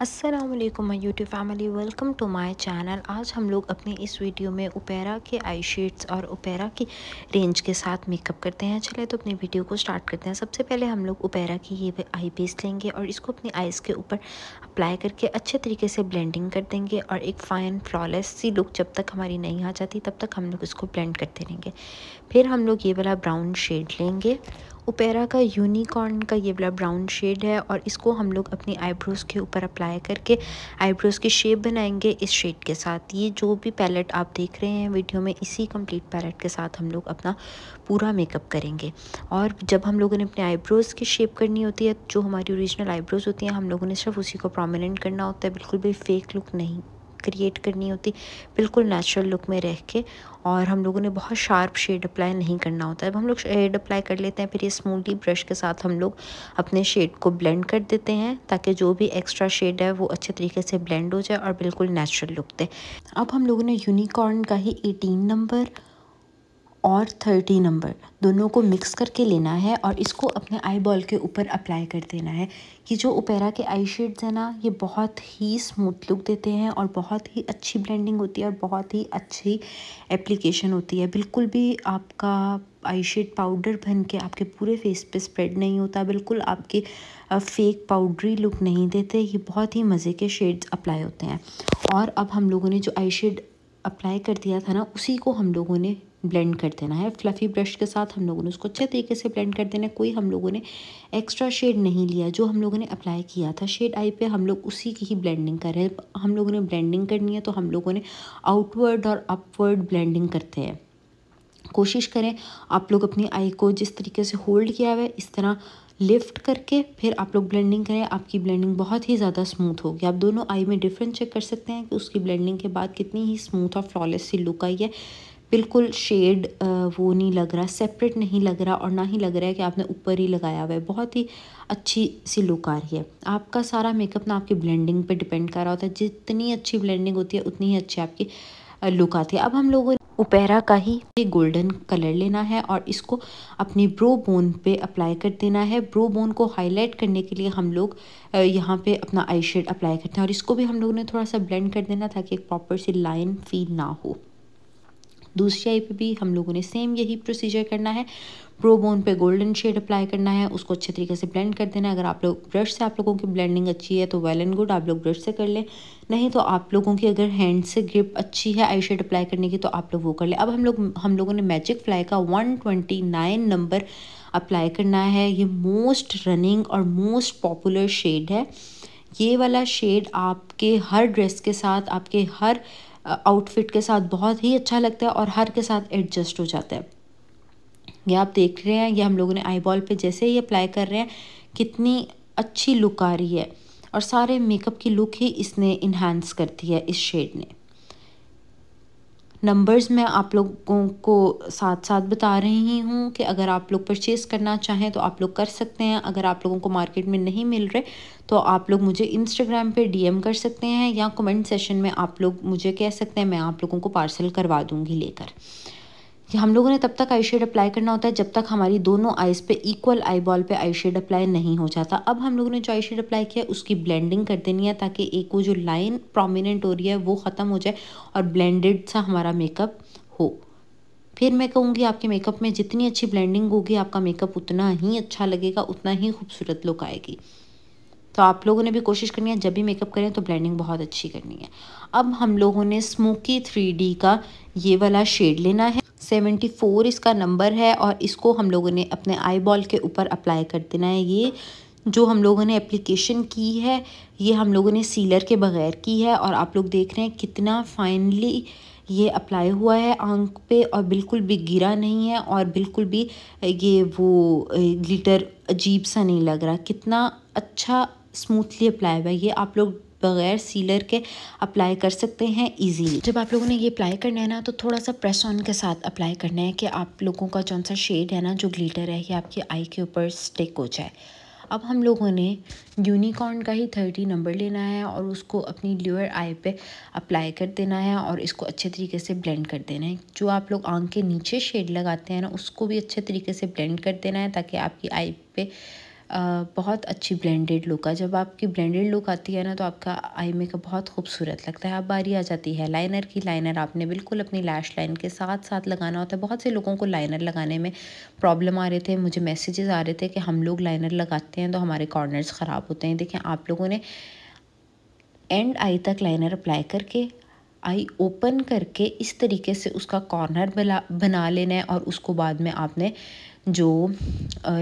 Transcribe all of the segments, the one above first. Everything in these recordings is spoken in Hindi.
Aslam my YouTube family welcome to my channel आज हम लोग अपने इस वीडियो में ओपेरा के आई शेड्स और ओपेरा की रेंज के साथ मेकअप करते हैं चले तो अपनी वीडियो को स्टार्ट करते हैं सबसे पहले हम लोग ओपेरा की ये आई बेस लेंगे और इसको अपनी आईज़ के ऊपर अप्लाई करके अच्छे तरीके से ब्लेंडिंग कर देंगे और एक फ़ाइन फ्लॉलेस सी लुक जब तक हमारी नहीं आ जाती तब तक हम लोग इसको ब्लेंड करते रहेंगे फिर हम लोग ये वाला ब्राउन शेड लेंगे ओपेरा का यूनिकॉर्न का ये वाला ब्राउन शेड है और इसको हम लोग अपनी आईब्रोज़ के ऊपर अप्लाई करके आईब्रोज़ की शेप बनाएंगे इस शेड के साथ ये जो भी पैलेट आप देख रहे हैं वीडियो में इसी कंप्लीट पैलेट के साथ हम लोग अपना पूरा मेकअप करेंगे और जब हम लोगों ने अपने आईब्रोज़ की शेप करनी होती है जो हमारी ओरिजिनल आईब्रोज़ होती हैं हम लोगों ने सिर्फ उसी को प्रोमिनेंट करना होता है बिल्कुल भी फेक लुक नहीं क्रिएट करनी होती बिल्कुल नेचुरल लुक में रह के और हम लोगों ने बहुत शार्प शेड अप्लाई नहीं करना होता है अब हम लोग शेड अप्लाई कर लेते हैं फिर ये स्मूथली ब्रश के साथ हम लोग अपने शेड को ब्लेंड कर देते हैं ताकि जो भी एक्स्ट्रा शेड है वो अच्छे तरीके से ब्लेंड हो जाए और बिल्कुल नेचुरल लुक दे अब हम लोगों ने यूनिकॉर्न का ही एटीन नंबर और थर्टी नंबर दोनों को मिक्स करके लेना है और इसको अपने आई बॉल के ऊपर अप्लाई कर देना है कि जो ओपेरा के आई शेड्स हैं ना ये बहुत ही स्मूथ लुक देते हैं और बहुत ही अच्छी ब्लेंडिंग होती है और बहुत ही अच्छी एप्लीकेशन होती है बिल्कुल भी आपका आई शेड पाउडर बन के आपके पूरे फेस पे स्प्रेड नहीं होता बिल्कुल आपके फेक पाउडरी लुक नहीं देते ये बहुत ही मज़े के शेड्स अप्लाई होते हैं और अब हम लोगों ने जो आई शेड अप्लाई कर दिया था ना उसी को हम लोगों ने ब्लेंड कर देना है फ्लफ़ी ब्रश के साथ हम लोगों ने उसको अच्छे तरीके से ब्लेंड कर देना है कोई हम लोगों ने एक्स्ट्रा शेड नहीं लिया जो हम लोगों ने अप्लाई किया था शेड आई पे हम लोग उसी की ही ब्लेंडिंग कर रहे हैं हम लोगों ने ब्लेंडिंग करनी है तो हम लोगों ने आउटवर्ड और अपवर्ड ब्लेंडिंग करते हैं कोशिश करें आप लोग अपनी आई को जिस तरीके से होल्ड किया हुआ इस तरह लिफ्ट करके फिर आप लोग ब्लेंडिंग करें आपकी ब्लेंडिंग बहुत ही ज़्यादा स्मूथ होगी आप दोनों आई में डिफरेंस चेक कर सकते हैं कि उसकी ब्लेंडिंग के बाद कितनी ही स्मूथ और फ्लॉलेस सी लुक आई है बिल्कुल शेड वो नहीं लग रहा सेपरेट नहीं लग रहा और ना ही लग रहा है कि आपने ऊपर ही लगाया हुआ है बहुत ही अच्छी सी लुक आ रही है आपका सारा मेकअप ना आपकी ब्लेंडिंग पे डिपेंड कर रहा होता है जितनी अच्छी ब्लेंडिंग होती है उतनी ही अच्छी आपकी लुक आती है अब हम लोगों ने ओपेरा का ही गोल्डन कलर लेना है और इसको अपनी ब्रो बोन पे अप्लाई कर देना है ब्रो बोन को हाईलाइट करने के लिए हम लोग यहाँ पे अपना आई शेड अप्लाई करते हैं और इसको भी हम लोगों ने थोड़ा सा ब्लेंड कर देना ताकि एक प्रॉपर सी लाइन फील ना हो दूसरी आई पे भी हम लोगों ने सेम यही प्रोसीजर करना है प्रो बोन पे गोल्डन शेड अप्लाई करना है उसको अच्छे तरीके से ब्लेंड कर देना है अगर आप लोग ब्रश से आप लोगों की ब्लेंडिंग अच्छी है तो वेल एंड गुड आप लोग ब्रश से कर लें नहीं तो आप लोगों की अगर हैंड से ग्रिप अच्छी है आई शेड अप्लाई करने की तो आप लोग वो कर लें अब हम लोग हम लोगों ने मैजिक फ्लाई का one twenty nine number apply करना है ये मोस्ट रनिंग और मोस्ट पॉपुलर शेड है ये वाला शेड आपके हर ड्रेस के साथ आपके हर आउटफिट के साथ बहुत ही अच्छा लगता है और हर के साथ एडजस्ट हो जाता है ये आप देख रहे हैं ये हम लोगों ने आई बॉल पर जैसे ही अप्लाई कर रहे हैं कितनी अच्छी लुक आ रही है और सारे मेकअप की लुक ही इसने इन्हांस करती है इस शेड ने नंबर्स मैं आप लोगों को साथ साथ बता रही हूँ कि अगर आप लोग परचेज़ करना चाहें तो आप लोग कर सकते हैं अगर आप लोगों को मार्केट में नहीं मिल रहे तो आप लोग मुझे इंस्टाग्राम पे डीएम कर सकते हैं या कमेंट सेशन में आप लोग मुझे कह सकते हैं मैं आप लोगों को पार्सल करवा दूँगी लेकर कि हम लोगों ने तब तक आई शेड अप्लाई करना होता है जब तक हमारी दोनों आइज़ पे इक्वल आई बॉल पर आई शेड अप्लाई नहीं हो जाता अब हम लोगों ने जो आई शेड अप्लाई किया उसकी ब्लेंडिंग कर देनी है ताकि एक वो जो लाइन प्रोमिनेंट हो रही है वो ख़त्म हो जाए और ब्लेंडेड सा हमारा मेकअप हो फिर मैं कहूँगी आपके मेकअप में जितनी अच्छी ब्लेंडिंग होगी आपका मेकअप उतना ही अच्छा लगेगा उतना ही खूबसूरत लुक आएगी तो आप लोगों ने भी कोशिश करनी है जब भी मेकअप करें तो ब्लेंडिंग बहुत अच्छी करनी है अब हम लोगों ने स्मोकी थ्री का ये वाला शेड लेना है सेवेंटी फोर इसका नंबर है और इसको हम लोगों ने अपने आई बॉल के ऊपर अप्लाई कर देना है ये जो हम लोगों ने एप्लीकेशन की है ये हम लोगों ने सीलर के बग़ैर की है और आप लोग देख रहे हैं कितना फाइनली ये अप्लाई हुआ है आंख पे और बिल्कुल भी गिरा नहीं है और बिल्कुल भी ये वो ग्लिटर अजीब सा नहीं लग रहा कितना अच्छा स्मूथली अप्लाई हुआ है ये आप लोग बगैर सीलर के अप्लाई कर सकते हैं ईजीली जब आप लोगों ने ये अप्लाई करना है ना तो थोड़ा सा प्रेस ऑन के साथ अप्लाई करना है कि आप लोगों का जौन सा शेड है ना जो ग्लीटर है ये आपकी आई के ऊपर स्टिक हो जाए अब हम लोगों ने यूनिकॉर्न का ही थर्टी नंबर लेना है और उसको अपनी लोअर आई पे अप्लाई कर देना है और इसको अच्छे तरीके से ब्लेंड कर देना है जो आप लोग आंख के नीचे शेड लगाते हैं ना उसको भी अच्छे तरीके से ब्लेंड कर देना है ताकि आपकी आई पे बहुत अच्छी ब्लेंडेड लुक है जब आपकी ब्लेंडेड लुक आती है ना तो आपका आई मेकअप बहुत खूबसूरत लगता है अब बारी आ जाती है लाइनर की लाइनर आपने बिल्कुल अपनी लैश लाइन के साथ साथ लगाना होता है बहुत से लोगों को लाइनर लगाने में प्रॉब्लम आ रहे थे मुझे मैसेजेस आ रहे थे कि हम लोग लाइनर लगाते हैं तो हमारे कॉर्नर्स ख़राब होते हैं देखें आप लोगों ने एंड आई तक लाइनर अप्लाई करके आई ओपन करके इस तरीके से उसका कॉर्नर बना लेना है और उसको बाद में आपने जो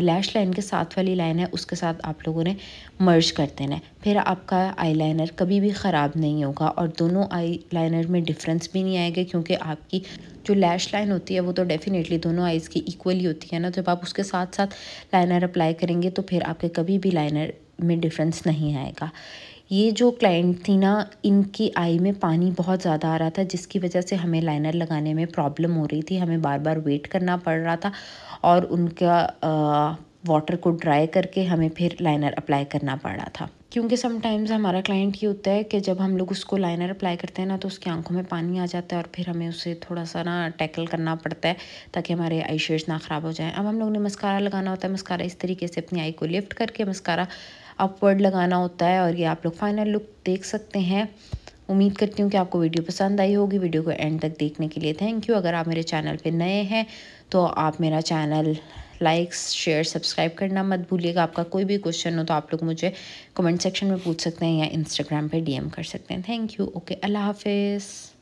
लैश लाइन के साथ वाली लाइन है उसके साथ आप लोगों ने मर्ज कर देना है फिर आपका आईलाइनर कभी भी ख़राब नहीं होगा और दोनों आईलाइनर में डिफरेंस भी नहीं आएगा क्योंकि आपकी जो लैश लाइन होती है वो तो डेफ़िनेटली दोनों आइज़ की इक्वली होती है ना जब आप उसके साथ साथ लाइनर अप्लाई करेंगे तो फिर आपके कभी भी लाइनर में डिफरेंस नहीं आएगा ये जो क्लाइंट थी ना इनकी आई में पानी बहुत ज़्यादा आ रहा था जिसकी वजह से हमें लाइनर लगाने में प्रॉब्लम हो रही थी हमें बार बार वेट करना पड़ रहा था और उनका वाटर को ड्राई करके हमें फिर लाइनर अप्लाई करना पड़ रहा था क्योंकि समटाइम्स हमारा क्लाइंट ये होता है कि जब हम लोग उसको लाइनर अप्लाई करते हैं ना तो उसकी आंखों में पानी आ जाता है और फिर हमें उसे थोड़ा सा ना टैकल करना पड़ता है ताकि हमारे आई शेड्स ना ख़राब हो जाएं अब हम लोग ने मस्कारा लगाना होता है मस्कारा इस तरीके से अपनी आई को लिफ्ट करके मस्कारा अपवर्ड लगाना होता है और ये आप लोग फाइनल लुक देख सकते हैं उम्मीद करती हूँ कि आपको वीडियो पसंद आई होगी वीडियो को एंड तक देखने के लिए थैंक यू अगर आप मेरे चैनल पर नए हैं तो आप मेरा चैनल लाइक्स शेयर सब्सक्राइब करना मत भूलिएगा आपका कोई भी क्वेश्चन हो तो आप लोग मुझे कमेंट सेक्शन में पूछ सकते हैं या इंस्टाग्राम पे डीएम कर सकते हैं थैंक यू ओके अल्लाह हाफिज़